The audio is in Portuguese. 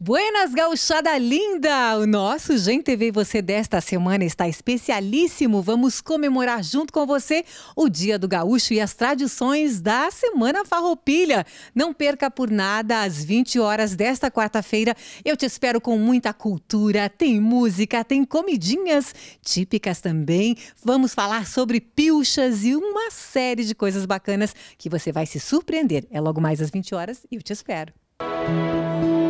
Buenas gauchada linda! O nosso Gente TV Você desta semana está especialíssimo. Vamos comemorar junto com você o Dia do Gaúcho e as tradições da Semana Farroupilha. Não perca por nada às 20 horas desta quarta-feira. Eu te espero com muita cultura, tem música, tem comidinhas típicas também. Vamos falar sobre pilchas e uma série de coisas bacanas que você vai se surpreender. É logo mais às 20 horas e eu te espero. Música